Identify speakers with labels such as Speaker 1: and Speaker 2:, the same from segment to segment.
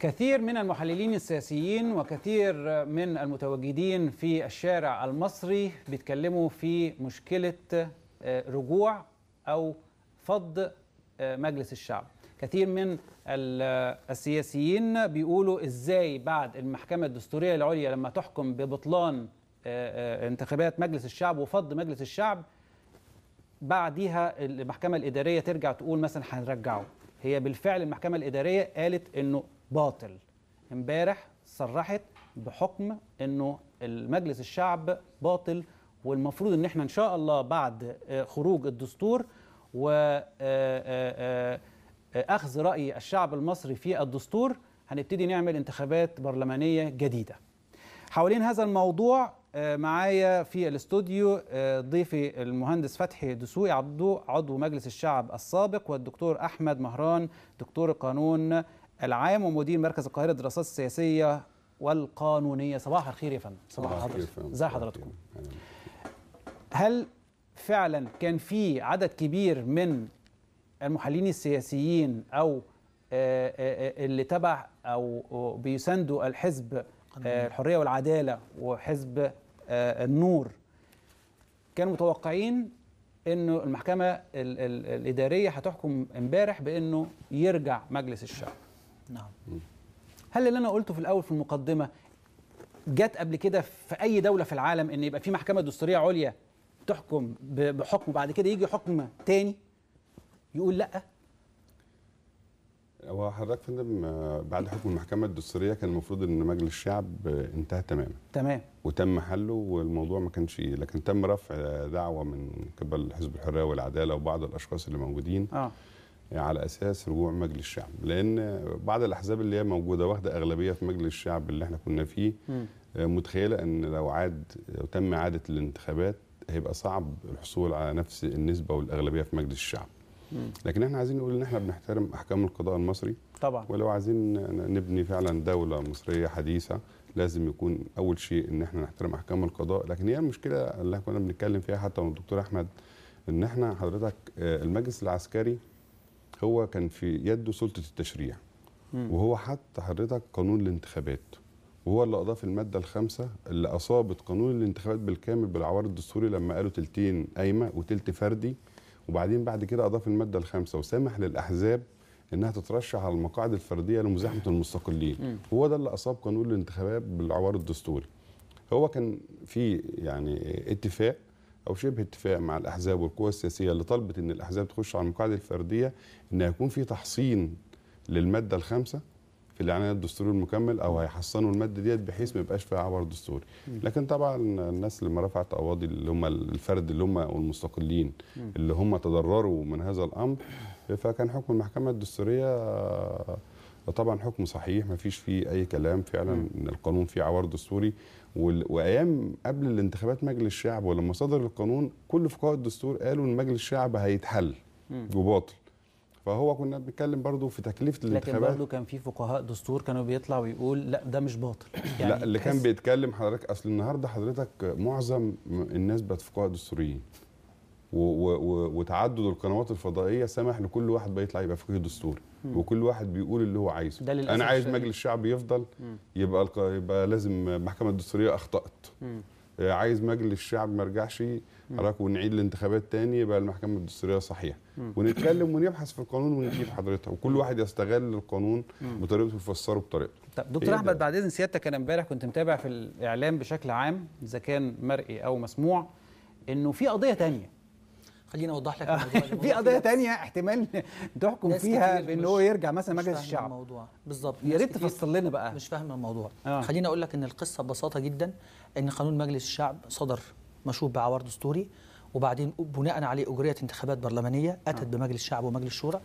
Speaker 1: كثير من المحللين السياسيين وكثير من المتواجدين في الشارع المصري بيتكلموا في مشكلة آه، رجوع أو فض آه، مجلس الشعب كثير من آه، السياسيين بيقولوا ازاي بعد المحكمة الدستورية العليا لما تحكم ببطلان انتخابات مجلس الشعب وفض مجلس الشعب بعديها المحكمة الإدارية ترجع تقول مثلا هنرجعه هي بالفعل المحكمة الإدارية قالت انه باطل امبارح صرحت بحكم انه المجلس الشعب باطل والمفروض ان احنا ان شاء الله بعد آه، خروج الدستور و آه، آه، اخذ راي الشعب المصري في الدستور هنبتدي نعمل انتخابات برلمانيه جديده حوالين هذا الموضوع معايا في الاستوديو ضيفي المهندس فتحي دسوقي عضو عضو مجلس الشعب السابق والدكتور احمد مهران دكتور قانون العام ومدير مركز القاهره للدراسات السياسيه والقانونيه صباح الخير يا فندم صباح الخير ازي حضراتكم هل فعلا كان في عدد كبير من المحللين السياسيين او آه، آه، اللي تبع او بيساندوا الحزب آه، الحريه والعداله وحزب النور كانوا متوقعين انه المحكمه الاداريه هتحكم امبارح بانه يرجع مجلس الشعب نعم هل اللي انا قلته في الاول في المقدمه جت قبل كده في اي دوله في العالم ان يبقى في محكمه دستوريه عليا تحكم بحكم بعد كده يجي حكم تاني يقول لا
Speaker 2: هو حضرتك فندم بعد حكم المحكمه الدستوريه كان المفروض ان مجلس الشعب انتهى تماما تمام وتم حله والموضوع ما كانش لكن تم رفع دعوه من قبل حزب الحريه والعداله وبعض الاشخاص اللي موجودين اه يعني على اساس رجوع مجلس الشعب لان بعض الاحزاب اللي هي موجوده واخده اغلبيه في مجلس الشعب اللي احنا كنا فيه آه، متخيله ان لو عاد لو تم اعاده الانتخابات هيبقى صعب الحصول على نفس النسبه والاغلبيه في مجلس الشعب لكن احنا عايزين نقول ان احنا بنحترم احكام القضاء المصري طبعا ولو عايزين نبني فعلا دوله مصريه حديثه لازم يكون اول شيء ان احنا نحترم احكام القضاء لكن هي المشكله اللي كنا بنتكلم فيها حتى من الدكتور احمد ان احنا حضرتك آه، المجلس العسكري هو كان في يده سلطه التشريع وهو حط حضرتك قانون الانتخابات وهو اللي اضاف الماده الخامسه اللي اصابت قانون الانتخابات بالكامل بالعوار الدستوري لما قالوا تلتين قايمه وتلت فردي وبعدين بعد كده اضاف الماده الخامسه وسمح للاحزاب انها تترشح على المقاعد الفرديه لمزاحمه المستقلين مم. هو ده اللي اصاب قانون الانتخابات بالعوار الدستوري هو كان في يعني اتفاق او شبه اتفاق مع الاحزاب والقوى السياسيه اللي طلبت ان الاحزاب تخش على المقاعد الفرديه ان هيكون في تحصين للماده الخامسه في الاعلان الدستوري المكمل او هيحصنوا الماده ديت بحيث ما يبقاش فيها عبر دستوري لكن طبعا الناس لما رفعت قواضي اللي هم الفرد اللي هم والمستقلين اللي هم تضرروا من هذا الامر فكان حكم المحكمه الدستوريه طبعا حكم صحيح ما فيش فيه اي كلام فعلا ان القانون فيه عوار دستوري وايام قبل الانتخابات مجلس الشعب ولما صدر القانون كل فقهاء الدستور قالوا ان مجلس الشعب هيتحل وباطل فهو كنا بنتكلم برضه في تكلفه الانتخابات لكن
Speaker 1: برضه كان في فقهاء دستور كانوا بيطلع ويقول لا ده مش باطل يعني لا اللي كان
Speaker 2: بيتكلم حضرتك اصل النهارده حضرتك معظم الناس بقت فقهاء دستوريين وتعدد القنوات الفضائيه سمح لكل واحد بيطلع يبقى فقيه دستوري وكل واحد بيقول اللي هو عايزه ده انا عايز مجلس الشعب يفضل يبقى يبقى لازم المحكمه الدستوريه اخطات آه، عايز مجلس الشعب ما يرجعش حضرتك ونعيد الانتخابات تاني يبقى المحكمه الدستوريه صحيحه ونتكلم ونبحث في القانون ونجيب حضرتها وكل واحد يستغل القانون بطريقته ويفسره بطريقته
Speaker 1: طب دكتور إيه احمد بعد اذن سيادتك انا امبارح كنت متابع في الاعلام بشكل عام اذا كان مرئي او مسموع انه في قضيه تانية خليني اوضح لك آه، في قضيه ثانيه احتمال تحكم فيها بان هو يرجع مثلا مجلس الشعب الموضوع بالظبط
Speaker 3: يا ريت تفصل لنا بقى مش فاهم الموضوع آه. خليني اقول لك ان القصه ببساطه جدا ان قانون مجلس الشعب صدر مشوب بعوار دستوري وبعدين بناء عليه اجريت انتخابات برلمانيه اتت آه. بمجلس الشعب ومجلس الشورى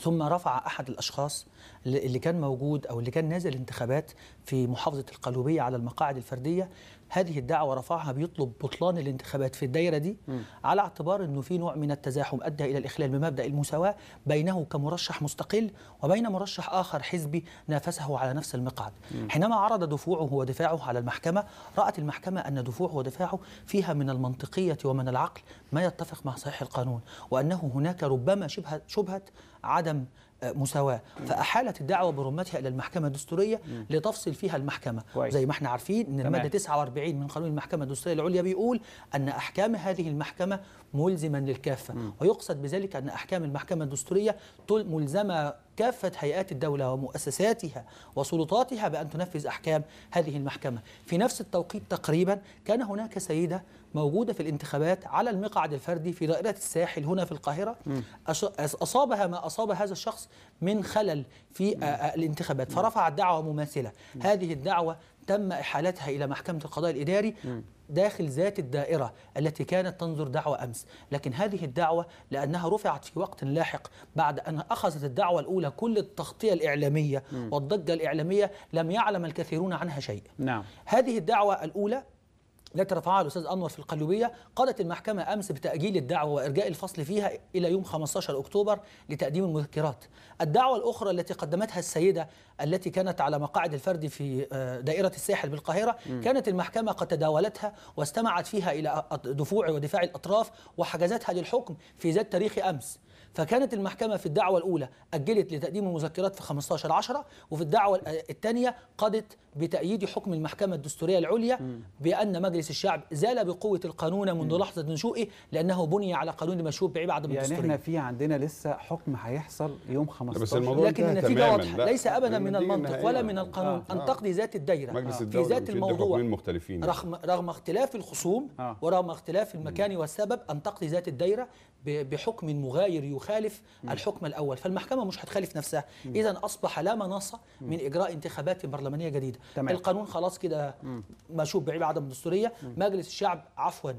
Speaker 3: ثم رفع احد الاشخاص اللي كان موجود او اللي كان نازل انتخابات في محافظه القلوبيه على المقاعد الفرديه هذه الدعوة رفعها بيطلب بطلان الانتخابات في الدائرة دي م. على اعتبار أنه في نوع من التزاحم أدى إلى الإخلال بمبدأ المساواة بينه كمرشح مستقل وبين مرشح آخر حزبي نافسه على نفس المقعد م. حينما عرض دفوعه ودفاعه على المحكمة رأت المحكمة أن دفوعه ودفاعه فيها من المنطقية ومن العقل ما يتفق مع صحيح القانون وأنه هناك ربما شبهة, شبهة عدم آه، مساواة فأحالت الدعوة برمتها إلى المحكمة الدستورية لتفصل فيها المحكمة كويس. زي ما احنا عارفين أن المادة 49 من قانون المحكمة الدستورية العليا بيقول أن أحكام هذه المحكمة ملزما للكافة ويقصد بذلك أن أحكام المحكمة الدستورية ملزمة كافة هيئات الدولة ومؤسساتها وسلطاتها بأن تنفذ أحكام هذه المحكمة في نفس التوقيت تقريبا كان هناك سيدة موجودة في الانتخابات على المقعد الفردي في دائرة الساحل هنا في القاهرة أصابها ما أصاب هذا الشخص من خلل في الانتخابات فرفعت دعوة مماثلة هذه الدعوة تم إحالتها إلى محكمة القضاء الإداري داخل ذات الدائرة التي كانت تنظر دعوة أمس لكن هذه الدعوة لأنها رفعت في وقت لاحق بعد أن أخذت الدعوة الأولى كل التغطية الإعلامية والضجة الإعلامية لم يعلم الكثيرون عنها شيء نعم. هذه الدعوة الأولى التي رفعها الاستاذ انور في القلوبيه قالت المحكمه امس بتاجيل الدعوه وارجاء الفصل فيها الى يوم 15 اكتوبر لتقديم المذكرات. الدعوه الاخرى التي قدمتها السيده التي كانت على مقاعد الفرد في آه، دائره الساحل بالقاهره م. كانت المحكمه قد تداولتها واستمعت فيها الى دفوع ودفاع الاطراف وحجزتها للحكم في ذات تاريخ امس. فكانت المحكمة في الدعوة الأولى أجلت لتقديم المذكرات في 15 10 وفي الدعوة الثانية قضت بتأييد حكم المحكمة الدستورية العليا بأن مجلس الشعب زال بقوة القانون منذ م. لحظة نشوئه لأنه بني على قانون بعيد بعيب عدم يعني الدستورية احنا
Speaker 1: في عندنا لسه حكم هيحصل يوم 15 بس الموضوع لكن النتيجة واضحة ليس أبدا من المنطق ولا من القانون آه. أن آه. تقضي ذات الدايرة مجلس آه. في ذات الموضوع
Speaker 2: مختلفين رغم,
Speaker 1: رغم
Speaker 3: اختلاف الخصوم آه. ورغم اختلاف المكان والسبب أن تقضي ذات الدايرة بحكم مغاير يخالف الحكم الأول فالمحكمة مش هتخالف نفسها إذا أصبح لا مناص من إجراء انتخابات برلمانية جديدة تمام. القانون خلاص كده مشوب بعيب عدم الدستوريه مجلس الشعب عفوا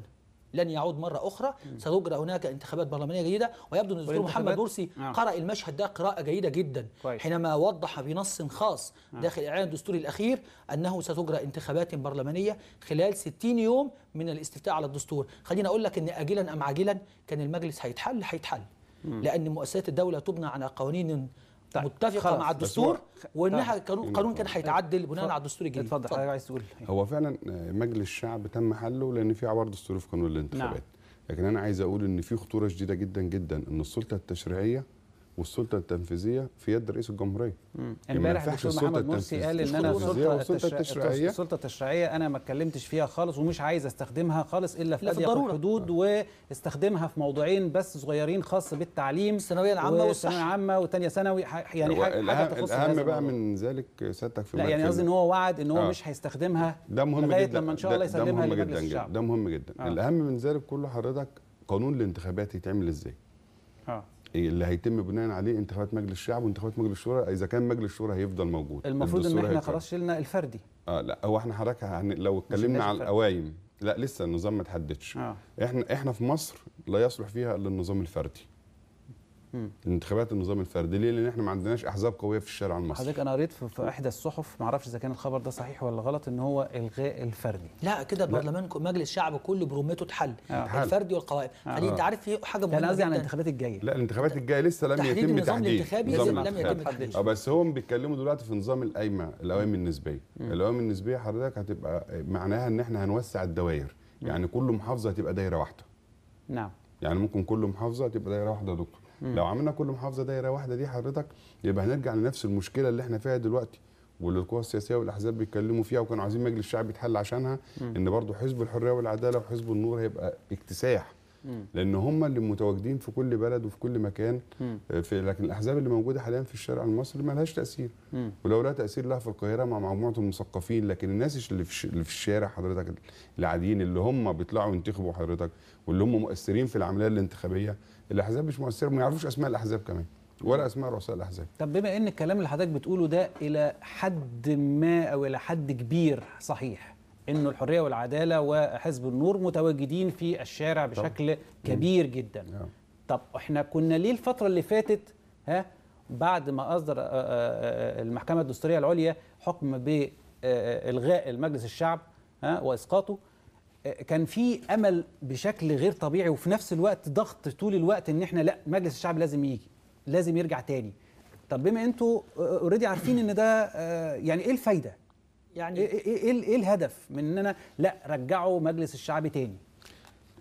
Speaker 3: لن يعود مرة أخرى ستجرى هناك انتخابات برلمانية جديدة ويبدو أن الدكتور محمد مرسي آه. قرأ المشهد ده قراءة جيدة جدا كويس. حينما وضح بنص خاص آه. داخل الإعلان الدستوري الأخير أنه ستجرى انتخابات برلمانية خلال 60 يوم من الاستفتاء على الدستور خليني أقول لك أن أجلا أم عاجلا كان المجلس هيتحل هيتحل لأن مؤسسات الدولة تبنى على قوانين طيب. متفقه مع الدستور وانها طيب. قانون كان هيتعدل بناء على الدستور الجديد اتفضل حضرتك أيوة،
Speaker 2: عايز تقول إيه؟ هو فعلا آه، مجلس الشعب تم حله لان في عوار دستوري في قانون الانتخابات نعم. لكن انا عايز اقول ان في خطوره شديده جدا جدا ان السلطه التشريعيه والسلطه التنفيذيه في يد رئيس الجمهوريه يعني امبارح
Speaker 1: الدكتور محمد مرسي قال ان انا السلطه التشريعيه السلطه التشريعيه انا ما اتكلمتش فيها خالص ومش عايز استخدمها خالص الا في اضيق الحدود آه. واستخدمها في موضوعين بس صغيرين خاص بالتعليم الثانويه العامه والثانويه العامه والثانيه ثانوي يعني حاجه, الأهم تخص الاهم بقى
Speaker 2: من ذلك سيادتك في لا يعني قصدي ان هو وعد ان هو آه. مش
Speaker 1: هيستخدمها ده مهم جدا لما ان شاء الله يسلمها لمجلس الشعب
Speaker 2: ده مهم جدا آه. الاهم من ذلك كله حضرتك قانون الانتخابات يتعمل ازاي اه اللي هيتم بناء عليه انتخابات مجلس الشعب وانتخابات مجلس الشورى اذا كان مجلس الشورى هيفضل موجود المفروض ان احنا خلاص
Speaker 1: شلنا الفردي
Speaker 2: اه لا هو احنا حضرتك يعني لو اتكلمنا على القوايم لا لسه النظام ما اتحددش آه. احنا احنا في مصر لا يصلح فيها الا النظام الفردي الانتخابات النظام الفردي ليه؟ لان احنا ما عندناش احزاب قويه في الشارع المصري حضرتك
Speaker 1: انا قريت في احدى الصحف ما اعرفش اذا كان الخبر ده صحيح ولا غلط ان هو الغاء الفردي لا كده البرلمان
Speaker 3: مجلس الشعب كله برمته اتحل آه. الفردي والقوائم آه. خلي انت عارف في حاجه مهمه انا قصدي عن
Speaker 1: الانتخابات الجايه
Speaker 2: لا الانتخابات الجايه لسه لم يتم النظام الانتخابي لم يتم تحديد آه، بس هم بيتكلموا دلوقتي في نظام القايمه القوائم النسبيه القوائم النسبيه حضرتك هتبقى معناها ان احنا هنوسع الدوائر يعني كل محافظه هتبقى دايره واحده نعم يعني ممكن كل محافظه تبقى دايره واحده يا دكتور لو عملنا كل محافظه دايره واحده دي حضرتك يبقى هنرجع لنفس المشكله اللي احنا فيها دلوقتي واللي القوى السياسيه والاحزاب بيتكلموا فيها وكانوا عايزين مجلس الشعب يتحل عشانها ان برضو حزب الحريه والعداله وحزب النور هيبقى اكتساح لان هم اللي متواجدين في كل بلد وفي كل مكان آه، في لكن الاحزاب اللي موجوده حاليا في الشارع المصري ما لهاش تاثير ولو لها تاثير لها في القاهره مع مجموعه المثقفين لكن الناس اللي في الشارع حضرتك العاديين اللي هم بيطلعوا ينتخبوا حضرتك واللي هم مؤثرين في العمليه الانتخابيه الاحزاب مش مؤثره ما يعرفوش اسماء الاحزاب كمان ولا اسماء رؤساء الاحزاب
Speaker 1: طب بما ان الكلام اللي حضرتك بتقوله ده الى حد ما او الى حد كبير صحيح انه الحريه والعداله وحزب النور متواجدين في الشارع بشكل طب. كبير جدا نعم. طب احنا كنا ليه الفتره اللي فاتت ها بعد ما اصدر آه، آه، آه، المحكمه الدستوريه العليا حكم بالغاء المجلس الشعب ها واسقاطه كان في امل بشكل غير طبيعي وفي نفس الوقت ضغط طول الوقت ان احنا لا مجلس الشعب لازم يجي لازم يرجع تاني طب بما انتوا اوريدي عارفين ان ده يعني ايه الفايده يعني ايه ايه, إيه, إيه الهدف من ان انا لا رجعه مجلس الشعب تاني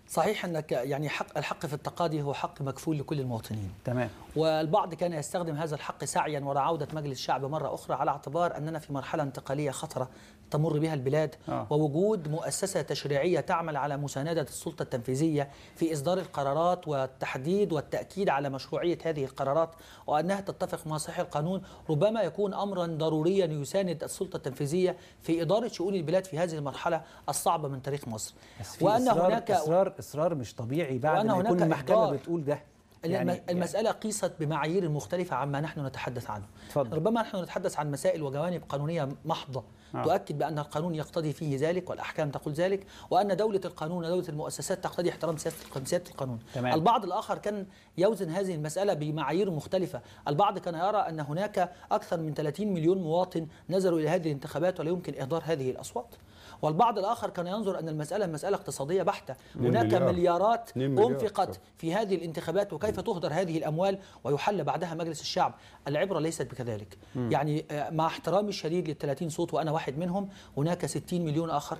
Speaker 1: صحيح انك يعني حق الحق في التقاضي هو حق مكفول لكل المواطنين تمام
Speaker 3: والبعض كان يستخدم هذا الحق سعيا وراء عوده مجلس الشعب مره اخرى على اعتبار اننا في مرحله انتقاليه خطره تمر بها البلاد آه. ووجود مؤسسة تشريعية تعمل على مساندة السلطة التنفيذية في إصدار القرارات والتحديد والتأكيد على مشروعية هذه القرارات وأنها تتفق مع صحيح القانون ربما يكون أمرا ضروريا يساند السلطة التنفيذية في إدارة شؤون البلاد في هذه المرحلة الصعبة من تاريخ مصر
Speaker 1: وأن إصرار هناك إصرار إصرار مش طبيعي بعد أن يكون المحكمة بتقول ده
Speaker 3: يعني-, يعني المسألة يعني قيست بمعايير مختلفة عما نحن نتحدث عنه تفضل. ربما نحن نتحدث عن مسائل وجوانب قانونية محضة آه. تؤكد بأن القانون يقتضي فيه ذلك والأحكام تقول ذلك وأن دولة القانون ودولة المؤسسات تقتضي احترام سيادة القانون تمام. البعض الآخر كان يوزن هذه المسألة بمعايير مختلفة البعض كان يرى أن هناك أكثر من 30 مليون مواطن نزلوا إلى هذه الانتخابات ولا يمكن إهدار هذه الأصوات والبعض الآخر كان ينظر أن المسألة مسألة اقتصادية بحتة هناك مليارات أنفقت في هذه الانتخابات وكيف تهدر هذه الأموال ويحل بعدها مجلس الشعب العبرة ليست بكذلك يعني آه، مع احترامي الشديد لل 30 صوت وأنا واحد منهم هناك 60 مليون آخر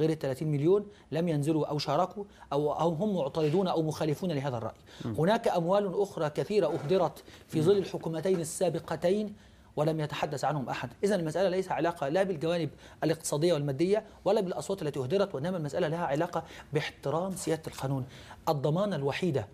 Speaker 3: غير ال 30 مليون لم ينزلوا او شاركوا او او هم معترضون او مخالفون لهذا الراي. م. هناك اموال اخرى كثيره اهدرت في ظل الحكومتين السابقتين ولم يتحدث عنهم أحد إذا المسألة ليس علاقة لا بالجوانب الاقتصادية والمادية ولا بالأصوات التي أهدرت وإنما المسألة لها علاقة باحترام سيادة القانون الضمانة الوحيدة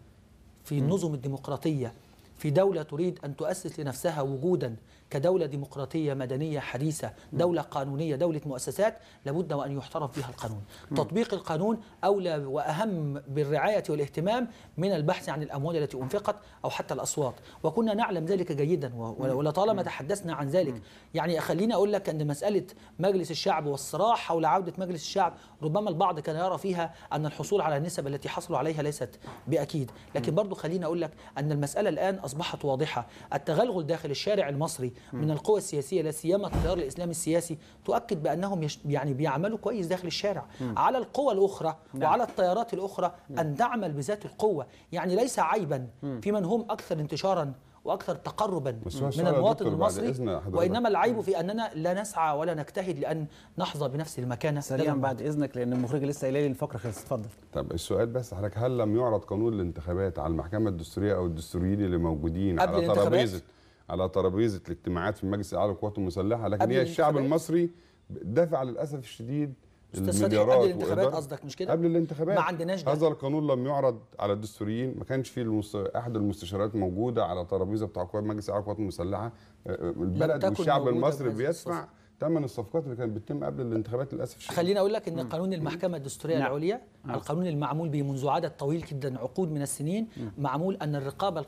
Speaker 3: في النظم الديمقراطية في دولة تريد أن تؤسس لنفسها وجودا كدولة ديمقراطية مدنية حديثة دولة قانونية دولة مؤسسات لابد وأن يحترف فيها القانون تطبيق القانون أولى وأهم بالرعاية والاهتمام من البحث عن الأموال التي أنفقت أو حتى الأصوات وكنا نعلم ذلك جيدا ولطالما تحدثنا عن ذلك يعني خليني أقول لك أن مسألة مجلس الشعب والصراع حول عودة مجلس الشعب ربما البعض كان يرى فيها أن الحصول على النسب التي حصلوا عليها ليست بأكيد لكن برضو خليني أقول لك أن المسألة الآن أصبحت واضحة التغلغل داخل الشارع المصري من القوى السياسيه لا سيما التيار الاسلامي السياسي تؤكد بانهم يعني بيعملوا كويس داخل الشارع على القوى الاخرى نعم. وعلى التيارات الاخرى ان تعمل بذات القوه يعني ليس عيبا في من هم اكثر انتشارا واكثر تقربا من المواطن المصري وانما العيب في اننا لا نسعى ولا نجتهد لان نحظى بنفس المكانه سريعا بعد
Speaker 2: اذنك لان المخرج لسه قايل لي الفقره خلصت اتفضل طب السؤال بس حضرتك هل لم يعرض قانون الانتخابات على المحكمه الدستوريه او الدستوريين اللي موجودين على ترابيزه على ترابيزه الاجتماعات في المجلس الاعلى للقوات المسلحه لكن هي الشعب المصري دفع للاسف الشديد المليارات قبل الانتخابات قصدك مش كده؟ قبل الانتخابات ما عندناش هذا القانون لم يعرض على الدستوريين ما كانش فيه المس... احد المستشارات موجوده على ترابيزه بتاع قوات مجلس الاعلى للقوات المسلحه البلد والشعب المصري بيدفع ثمن الصفقات اللي كانت بتتم قبل الانتخابات للاسف الشديد خليني اقول
Speaker 3: لك ان قانون المحكمه الدستوريه نعم. العليا نعم. القانون المعمول به منذ عدد طويل جدا عقود من السنين نعم. معمول ان الرقابه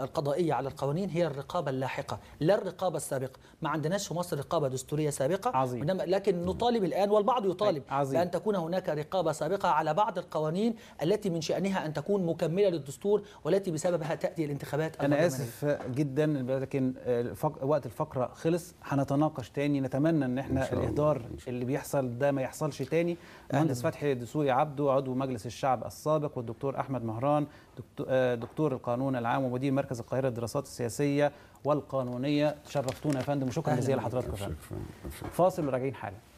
Speaker 3: القضائيه على القوانين هي الرقابه اللاحقه لا الرقابه السابقه ما عندناش في مصر رقابه دستوريه سابقه عظيم. لكن نطالب الان والبعض يطالب طيب، عظيم. بان تكون هناك رقابه سابقه على بعض القوانين التي من شانها ان تكون مكمله للدستور والتي بسببها تاتي
Speaker 1: الانتخابات انا اسف جدا لكن وقت الفقره خلص هنتناقش تاني نتمنى نتمنى ان احنا إن الاهدار اللي بيحصل ده ما يحصلش تاني مهندس فتحي دسوقي عبده عضو مجلس الشعب السابق والدكتور احمد مهران آه، دكتور القانون العام ومدير مركز القاهره للدراسات السياسيه والقانونيه شرفتونا يا فندم وشكرا جزيلا لحضراتكم فاصل وراجعين حالا